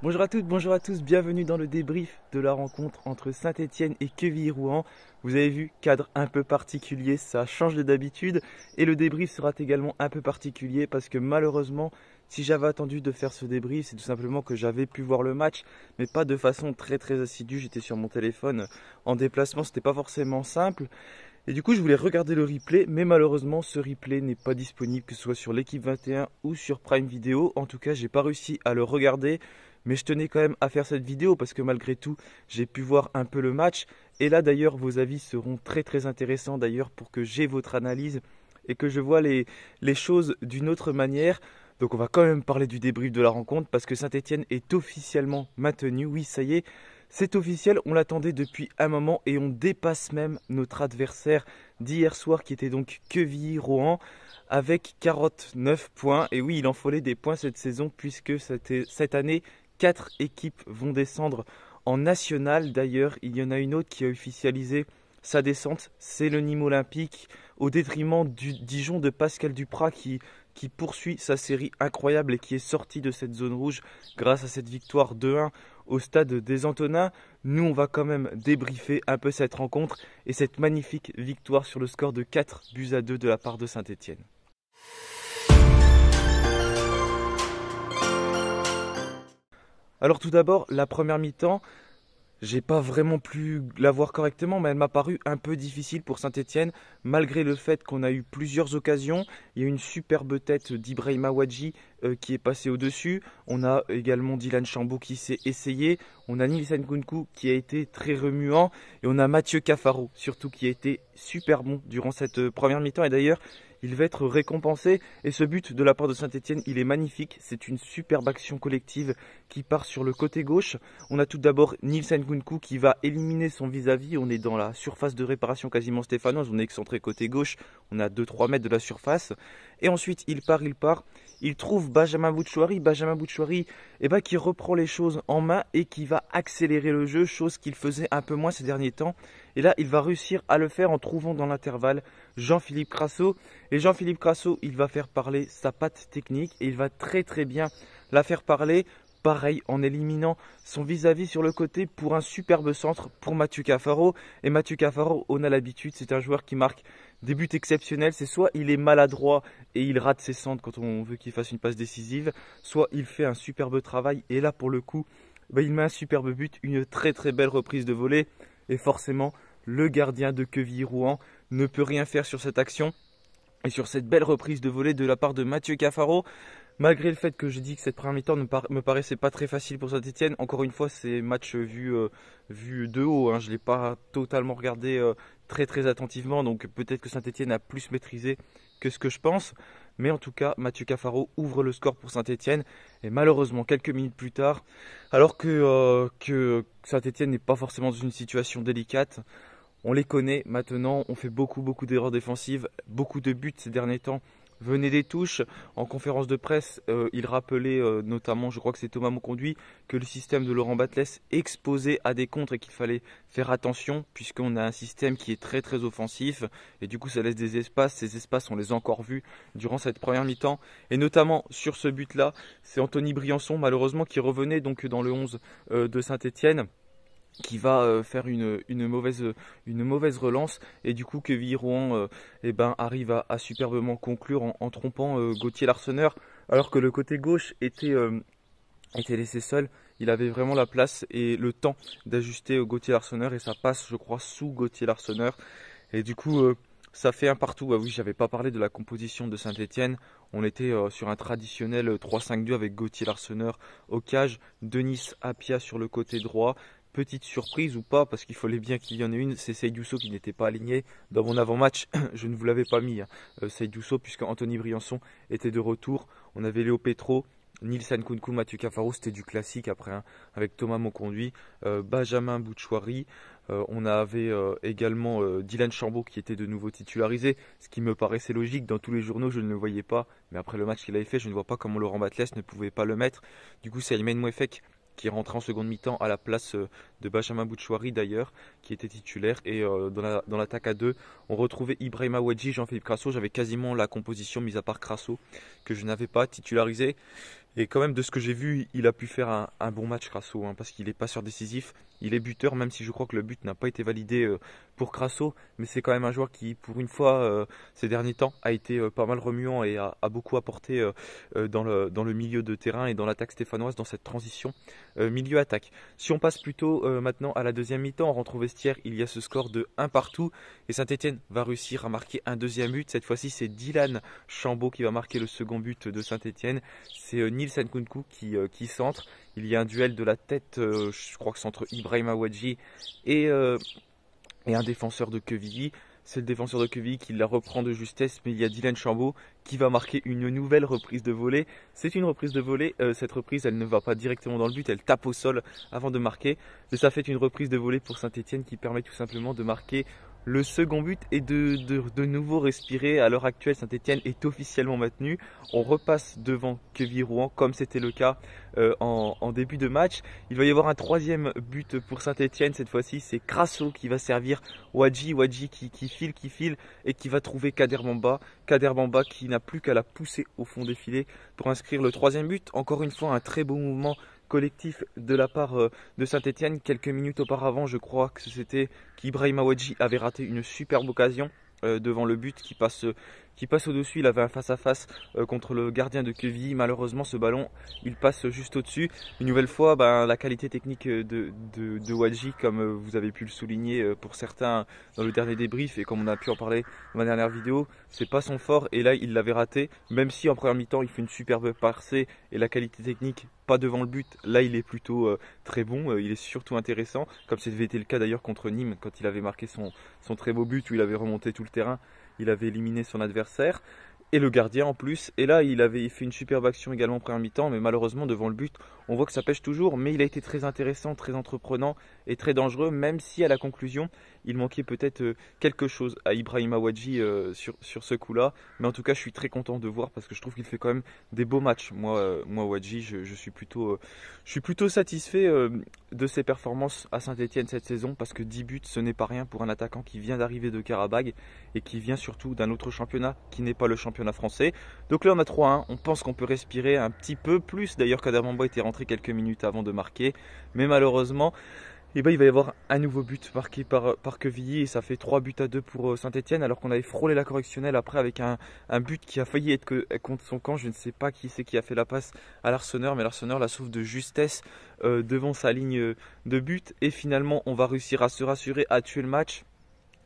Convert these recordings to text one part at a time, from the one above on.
Bonjour à toutes, bonjour à tous, bienvenue dans le débrief de la rencontre entre Saint-Etienne et Quevilly-Rouen. Vous avez vu, cadre un peu particulier, ça change de d'habitude et le débrief sera également un peu particulier parce que malheureusement, si j'avais attendu de faire ce débrief, c'est tout simplement que j'avais pu voir le match, mais pas de façon très très assidue, j'étais sur mon téléphone en déplacement, c'était pas forcément simple. Et du coup, je voulais regarder le replay, mais malheureusement, ce replay n'est pas disponible, que ce soit sur l'équipe 21 ou sur Prime Video. En tout cas, j'ai pas réussi à le regarder. Mais je tenais quand même à faire cette vidéo parce que malgré tout, j'ai pu voir un peu le match. Et là d'ailleurs, vos avis seront très très intéressants d'ailleurs pour que j'ai votre analyse et que je vois les, les choses d'une autre manière. Donc on va quand même parler du débrief de la rencontre parce que Saint-Etienne est officiellement maintenu. Oui, ça y est, c'est officiel, on l'attendait depuis un moment et on dépasse même notre adversaire d'hier soir qui était donc Quevilly-Rouen avec 49 points. Et oui, il en fallait des points cette saison puisque cette année, Quatre équipes vont descendre en national. D'ailleurs, il y en a une autre qui a officialisé sa descente, c'est le Nîmes Olympique, au détriment du Dijon de Pascal Duprat qui, qui poursuit sa série incroyable et qui est sorti de cette zone rouge grâce à cette victoire 2-1 au stade des Antonins. Nous, on va quand même débriefer un peu cette rencontre et cette magnifique victoire sur le score de 4 buts à 2 de la part de Saint-Etienne. Alors tout d'abord, la première mi-temps, n'ai pas vraiment pu la voir correctement, mais elle m'a paru un peu difficile pour Saint-Etienne, malgré le fait qu'on a eu plusieurs occasions. Il y a une superbe tête d'Ibrahim Awadji euh, qui est passée au-dessus. On a également Dylan Chambou qui s'est essayé. On a Nilsen Kunku qui a été très remuant. Et on a Mathieu Cafaro, surtout, qui a été super bon durant cette euh, première mi-temps. Et d'ailleurs, il va être récompensé. Et ce but de la part de Saint-Etienne, il est magnifique. C'est une superbe action collective qui part sur le côté gauche. On a tout d'abord Nielsen Kunku qui va éliminer son vis-à-vis. On est dans la surface de réparation quasiment stéphanoise. On est excentré côté gauche. On a 2-3 mètres de la surface. Et ensuite, il part, il part. Il trouve Benjamin Bouchouari. Benjamin Bouchouari eh ben, qui reprend les choses en main et qui va accélérer le jeu, chose qu'il faisait un peu moins ces derniers temps. Et là, il va réussir à le faire en trouvant dans l'intervalle Jean-Philippe Crasso. Et Jean-Philippe Crasso, il va faire parler sa patte technique et il va très très bien la faire parler. Pareil en éliminant son vis-à-vis sur le côté pour un superbe centre pour Mathieu Cafaro. Et Mathieu Cafaro, on a l'habitude, c'est un joueur qui marque des buts exceptionnels. C'est soit il est maladroit et il rate ses centres quand on veut qu'il fasse une passe décisive, soit il fait un superbe travail. Et là, pour le coup, bah, il met un superbe but, une très très belle reprise de volée. Et forcément, le gardien de queville rouen ne peut rien faire sur cette action et sur cette belle reprise de volée de la part de Mathieu Cafaro. Malgré le fait que j'ai dit que cette première mi-temps ne me paraissait pas très facile pour Saint-Etienne, encore une fois, c'est match vu, euh, de haut. Hein. Je ne l'ai pas totalement regardé euh, très très attentivement, donc peut-être que Saint-Etienne a plus maîtrisé que ce que je pense. Mais en tout cas, Mathieu Cafaro ouvre le score pour Saint-Etienne. Et malheureusement, quelques minutes plus tard, alors que, euh, que Saint-Etienne n'est pas forcément dans une situation délicate, on les connaît maintenant, on fait beaucoup beaucoup d'erreurs défensives, beaucoup de buts ces derniers temps venaient des touches. En conférence de presse, euh, il rappelait euh, notamment, je crois que c'est Thomas Monconduit, que le système de Laurent Batles exposait à des contres et qu'il fallait faire attention puisqu'on a un système qui est très très offensif et du coup ça laisse des espaces. Ces espaces, on les a encore vus durant cette première mi-temps et notamment sur ce but-là, c'est Anthony Briançon malheureusement qui revenait donc dans le 11 euh, de Saint-Etienne qui va euh, faire une, mauvaise, relance et du coup que Viron euh, eh ben, arrive à, superbement conclure en, trompant euh, Gauthier Larsonneur alors que le côté gauche était, laissé seul. Il avait vraiment la place et le temps d'ajuster Gauthier Larsonneur et ça passe je crois sous Gauthier Larsonneur et du coup ça fait un partout. Ah oui, j'avais pas parlé de la composition de Saint-Etienne. On était sur un traditionnel 3-5-2 avec Gauthier Larsonneur au cage, Denis Appia sur le côté droit, petite surprise ou pas, parce qu'il fallait bien qu'il y en ait une, c'est Seydouso qui n'était pas aligné. Dans mon avant-match, je ne vous l'avais pas mis, hein, euh, Seydouso, puisque Anthony Briançon était de retour. On avait Léo Petro, Nilsen Kunku, Mathieu Cafaro, c'était du classique après, hein, avec Thomas Monconduit, euh, Benjamin Bouchouari. Euh, on avait également Dylan Chambaud qui était de nouveau titularisé, ce qui me paraissait logique. Dans tous les journaux, je ne le voyais pas, mais après le match qu'il avait fait, je ne vois pas comment Laurent Batles ne pouvait pas le mettre. Du coup, c'est Alimane Mouefek qui rentre en seconde mi-temps à la place euh, de Benjamin Bouchouari d'ailleurs, qui était titulaire. Et euh, dans l'attaque à deux, on retrouvait Ibrahima Wedji, Jean-Philippe Crasso. J'avais quasiment la composition, mis à part Crasso, que je n'avais pas titularisé. Et quand même, de ce que j'ai vu, il a pu faire un, bon match Crasso, hein, parce qu'il est passeur décisif, il est buteur, même si je crois que le but n'a pas été validé euh, pour Crasso, mais c'est quand même un joueur qui, pour une fois, euh, ces derniers temps, a été pas mal remuant et a, beaucoup apporté dans le, dans, le, milieu de terrain et dans l'attaque stéphanoise, dans cette transition milieu-attaque. Si on passe plutôt euh, maintenant à la deuxième mi-temps. On rentre au vestiaire, il y a ce score de 1 partout. Et Saint-Etienne va réussir à marquer un deuxième but. Cette fois-ci, c'est Dylan Chambaud qui va marquer le second but de Saint-Etienne. C'est euh, Nils euh, qui, centre. Il y a un duel de la tête, je crois que c'est entre Ibrahim Awadji et et un défenseur de Quevilly. C'est le défenseur de Queville qui la reprend de justesse, mais il y a Dylan Chambaud qui va marquer une nouvelle reprise de volée. C'est une reprise de volée, euh, cette reprise elle ne va pas directement dans le but, elle tape au sol avant de marquer. Mais ça fait une reprise de volée pour Saint-Etienne qui permet tout simplement de marquer le second but est de, de, nouveau respirer. À l'heure actuelle, Saint-Etienne est officiellement maintenu. On repasse devant Queville Rouen, comme c'était le cas euh, en, début de match. Il va y avoir un troisième but pour Saint-Etienne. Cette fois-ci, c'est Crasso qui va servir Wadji. Wadji qui, qui, file, qui file et qui va trouver Kader Bamba. Kader Bamba qui n'a plus qu'à la pousser au fond des filets pour inscrire le troisième but. Encore une fois, un très beau mouvement collectif de la part euh, de Saint-Etienne. Quelques minutes auparavant, je crois que c'était qu'Ibrahim Awadji avait raté une superbe occasion euh, devant le but qui passe qui passe au-dessus. Il avait un face-à-face euh, contre le gardien de Quevilly. Malheureusement, ce ballon, il passe juste au-dessus. Une nouvelle fois, ben, la qualité technique euh, de, Wadji, comme euh, vous avez pu le souligner pour certains dans le dernier débrief et comme on a pu en parler dans ma dernière vidéo, c'est pas son fort. Et là, il l'avait raté, même si en première mi-temps, il fait une superbe parcée et la qualité technique pas devant le but. Là, il est plutôt très bon, il est surtout intéressant, comme c'était le cas d'ailleurs contre Nîmes quand il avait marqué son très beau but où il avait remonté tout le terrain il avait éliminé son adversaire et le gardien en plus. Et là, il avait fait une superbe action également première mi-temps, mais malheureusement devant le but, on voit que ça pêche toujours, mais il a été très intéressant, très entreprenant et très dangereux, même si à la conclusion, il manquait peut-être euh, quelque chose à Ibrahim Wadji euh, sur, ce coup-là. Mais en tout cas, je suis très content de voir parce que je trouve qu'il fait quand même des beaux matchs. Moi, euh, moi je, suis plutôt, je suis plutôt satisfait de ses performances à Saint-Etienne cette saison parce que 10 buts, ce n'est pas rien pour un attaquant qui vient d'arriver de Karabagh et qui vient surtout d'un autre championnat qui n'est pas le championnat français. Donc là, on a 3-1. On pense qu'on peut respirer un petit peu plus d'ailleurs Kadamamba était rentré quelques minutes avant de marquer. Mais malheureusement, eh ben, il va y avoir un nouveau but marqué par, euh, par et ça fait 3 buts à 2 pour euh, Saint-Etienne alors qu'on avait frôlé la correctionnelle après avec un, but qui a failli être contre son camp. Je ne sais pas qui c'est qui a fait la passe à l'Arseneur mais l'Arseneur la sauve de justesse euh, devant sa ligne de but et finalement on va réussir à se rassurer, à tuer le match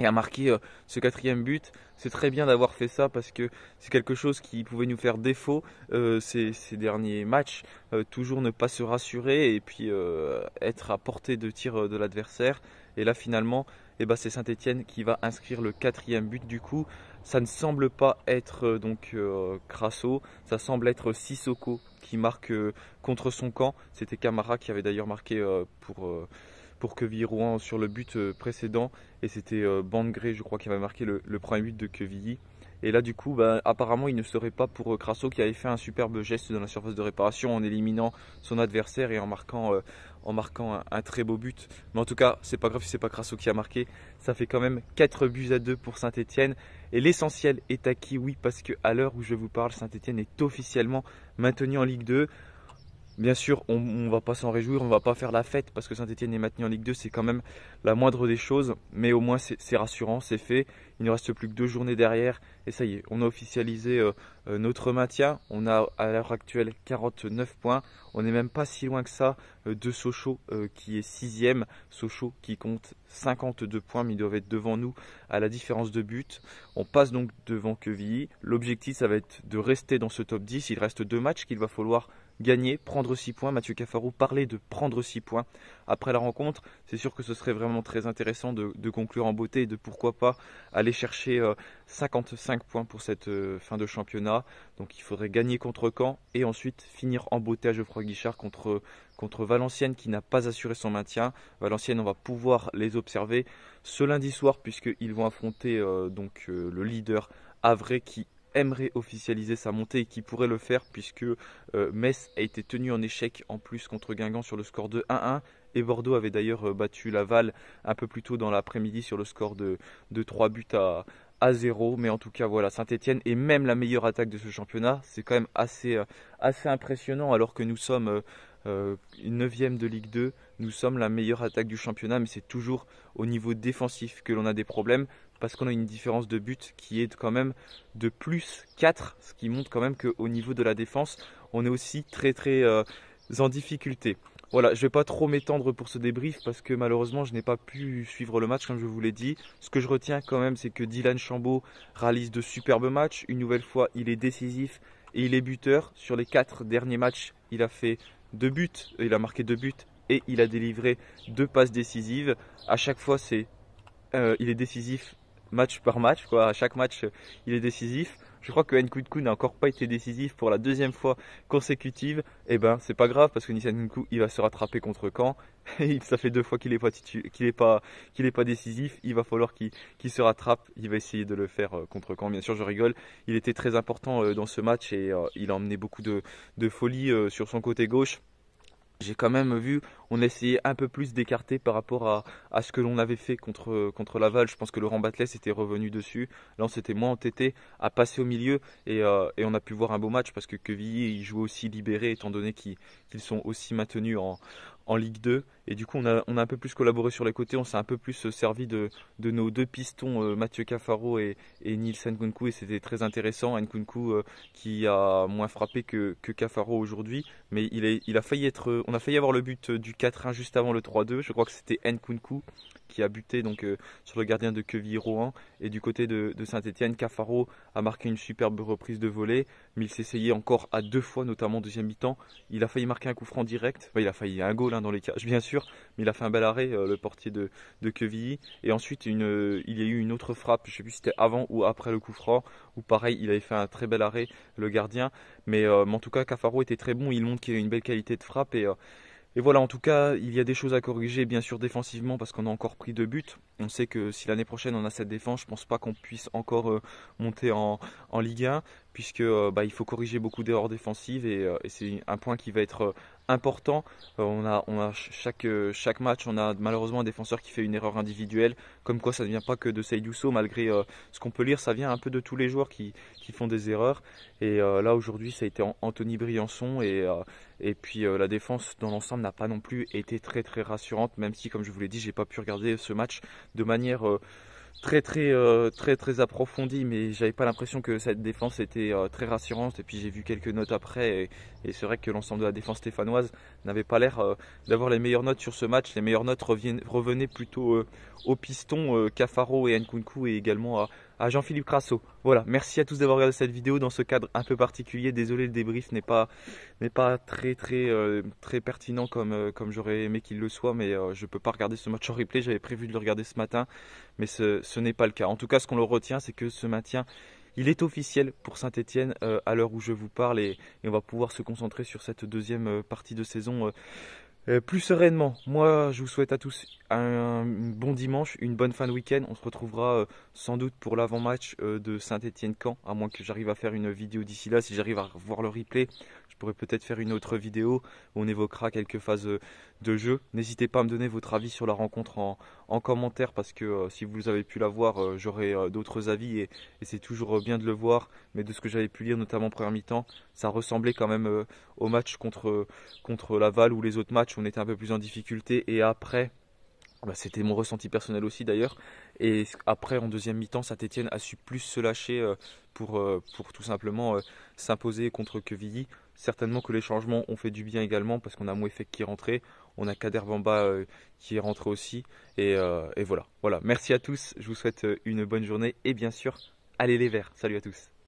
et a marqué euh, ce quatrième but. C'est très bien d'avoir fait ça parce que c'est quelque chose qui pouvait nous faire défaut euh, ces, derniers matchs. Euh, toujours ne pas se rassurer et puis être à portée de tir de l'adversaire. Et là finalement, eh ben, c'est Saint-Etienne qui va inscrire le quatrième but du coup. Ça ne semble pas être donc Crasso, ça semble être Sissoko qui marque contre son camp. C'était Camara qui avait d'ailleurs marqué pour pour Quevilly Rouen sur le but euh, précédent et c'était euh, Bangré je crois qui avait marqué le, premier but de Quevilly. Et là du coup bah, apparemment il ne serait pas pour euh, Crasso qui avait fait un superbe geste dans la surface de réparation en éliminant son adversaire et en marquant, en marquant un, très beau but. Mais en tout cas c'est pas grave si c'est pas Crasso qui a marqué. Ça fait quand même 4 buts à 2 pour Saint-Etienne. Et l'essentiel est acquis oui parce que à l'heure où je vous parle Saint-Etienne est officiellement maintenu en Ligue 2. Bien sûr, on ne va pas s'en réjouir, on ne va pas faire la fête parce que Saint-Etienne est maintenu en Ligue 2, c'est quand même la moindre des choses, mais au moins c'est rassurant, c'est fait. Il ne reste plus que deux journées derrière et ça y est, on a officialisé euh, euh, notre maintien. On a à l'heure actuelle 49 points, on n'est même pas si loin que ça euh, de Sochaux qui est sixième, Sochaux qui compte 52 points, mais ils doivent être devant nous à la différence de but. On passe donc devant Quevilly. L'objectif, ça va être de rester dans ce top 10. Il reste deux matchs qu'il va falloir gagner, prendre 6 points. Mathieu Cafaro parlait de prendre 6 points après la rencontre. C'est sûr que ce serait vraiment très intéressant de, conclure en beauté et de pourquoi pas aller chercher 55 euh, points pour cette euh, fin de championnat. Donc il faudrait gagner contre Caen et ensuite finir en beauté à Geoffroy Guichard contre, Valenciennes qui n'a pas assuré son maintien. Valenciennes, on va pouvoir les observer ce lundi soir puisqu'ils vont affronter euh, donc le leader Avray qui aimerait officialiser sa montée et qui pourrait le faire puisque euh, Metz a été tenu en échec en plus contre Guingamp sur le score de 1-1 et Bordeaux avait d'ailleurs euh, battu Laval un peu plus tôt dans l'après-midi sur le score de, 3 buts à, 0. Mais en tout cas, voilà, Saint-Etienne est même la meilleure attaque de ce championnat. C'est quand même assez, euh, impressionnant alors que nous sommes neuvième 9 de Ligue 2. Nous sommes la meilleure attaque du championnat, mais c'est toujours au niveau défensif que l'on a des problèmes parce qu'on a une différence de but qui est quand même de plus 4, ce qui montre quand même qu'au niveau de la défense, on est aussi très très euh, en difficulté. Voilà, je ne vais pas trop m'étendre pour ce débrief parce que malheureusement je n'ai pas pu suivre le match comme je vous l'ai dit. Ce que je retiens quand même c'est que Dylan Chambaud réalise de superbes matchs. Une nouvelle fois il est décisif et il est buteur. Sur les 4 derniers matchs il a fait deux buts, il a marqué deux buts et il a délivré deux passes décisives. À chaque fois c'est euh, il est décisif match par match. À chaque match, euh, il est décisif. Je crois que Nkunku n'a encore pas été décisif pour la deuxième fois consécutive. et eh ben, c'est pas grave parce que Nissan Nkunku, il va se rattraper contre Caen. Et ça fait deux fois qu'il n'est pas, décisif. Il va falloir qu'il se rattrape. Il va essayer de le faire euh, contre Caen. Bien sûr, je rigole. Il était très important euh, dans ce match et il a emmené beaucoup de folie sur son côté gauche j'ai quand même vu, on essayait un peu plus d'écarter par rapport à, à ce que l'on avait fait contre, contre Laval. Je pense que Laurent Batles était revenu dessus. Là, on s'était moins entêté à passer au milieu et, euh, on a pu voir un beau match parce que Quevilly, il joue aussi libéré étant donné qu'ils sont aussi maintenus en, en Ligue 2 et du coup, on a, un peu plus collaboré sur les côtés, on s'est un peu plus euh, servi de, de nos deux pistons, euh, Mathieu Cafaro et, et Nils Nkunku, et c'était très intéressant. Nkunku euh, qui a moins frappé que, que Cafaro aujourd'hui, mais il, est, il a failli être, on a failli avoir le but du 4-1 juste avant le 3-2. Je crois que c'était Nkunku qui a buté donc sur le gardien de Queville Rohan et du côté de, Saint-Etienne, Cafaro a marqué une superbe reprise de volée, mais il s'est essayé encore à deux fois, notamment deuxième mi-temps. Il a failli marquer un coup franc direct, il a failli un goal hein, dans les cages bien sûr mais il a fait un bel arrêt, euh, le portier de, de Quevilly. Et ensuite, une, euh, il y a eu une autre frappe, je ne sais plus si c'était avant ou après le coup franc, ou pareil, il avait fait un très bel arrêt, le gardien. Mais, euh, en tout cas, Cafaro était très bon, il montre qu'il a une belle qualité de frappe. et voilà, en tout cas, il y a des choses à corriger, bien sûr, défensivement, parce qu'on a encore pris deux buts. On sait que si l'année prochaine on a cette défense, je pense pas qu'on puisse encore euh, monter en, Ligue 1, puisque euh, bah, il faut corriger beaucoup d'erreurs défensives et, euh, c'est un point qui va être important. on a, chaque, match, on a malheureusement un défenseur qui fait une erreur individuelle, comme quoi ça ne vient pas que de So malgré ce qu'on peut lire, ça vient un peu de tous les joueurs qui, font des erreurs. Et là aujourd'hui, ça a été Anthony Briançon et puis la défense dans l'ensemble n'a pas non plus été très très rassurante, même si comme je vous l'ai dit, j'ai pas pu regarder ce match de manière euh, très très euh, très très approfondie, mais j'avais pas l'impression que cette défense était euh, très rassurante et puis j'ai vu quelques notes après et, c'est vrai que l'ensemble de la défense stéphanoise n'avait pas l'air d'avoir les meilleures notes sur ce match les meilleures notes revenaient plutôt au piston Cafaro et Nkunku et également à, à Jean-Philippe Crasso. Voilà, merci à tous d'avoir regardé cette vidéo dans ce cadre un peu particulier. Désolé, le débrief n'est pas, n'est pas très très euh, très pertinent comme, euh, comme j'aurais aimé qu'il le soit, mais euh, je ne peux pas regarder ce match en replay. J'avais prévu de le regarder ce matin, mais ce, n'est pas le cas. En tout cas, ce qu'on le retient, c'est que ce maintien il est officiel pour Saint-Etienne à l'heure où je vous parle et, on va pouvoir se concentrer sur cette deuxième partie de saison euh, plus sereinement. Moi, je vous souhaite à tous un bon dimanche, une bonne fin de week-end. On se retrouvera euh, sans doute pour l'avant-match euh, de Saint-Étienne-Camp, à moins que j'arrive à faire une vidéo d'ici là. Si j'arrive à voir le replay, je pourrais peut-être faire une autre vidéo où on évoquera quelques phases euh, de jeu. N'hésitez pas à me donner votre avis sur la rencontre en, commentaire parce que euh, si vous avez pu la voir, j'aurais euh, j'aurai d'autres avis et, c'est toujours bien de le voir. Mais de ce que j'avais pu lire, notamment en première mi-temps, ça ressemblait quand même au match contre, contre Laval ou les autres matchs. où On était un peu plus en difficulté et après, bah, c'était mon ressenti personnel aussi d'ailleurs. Et après, en deuxième mi-temps, Saint-Etienne a su plus se lâcher pour, pour tout simplement s'imposer contre Quevilly. Certainement que les changements ont fait du bien également parce qu'on a Mouefek qui est rentré, on a Kader Bamba euh, qui est rentré aussi. Et, euh, et voilà. voilà. Merci à tous, je vous souhaite euh, une bonne journée et bien sûr, allez les verts. Salut à tous.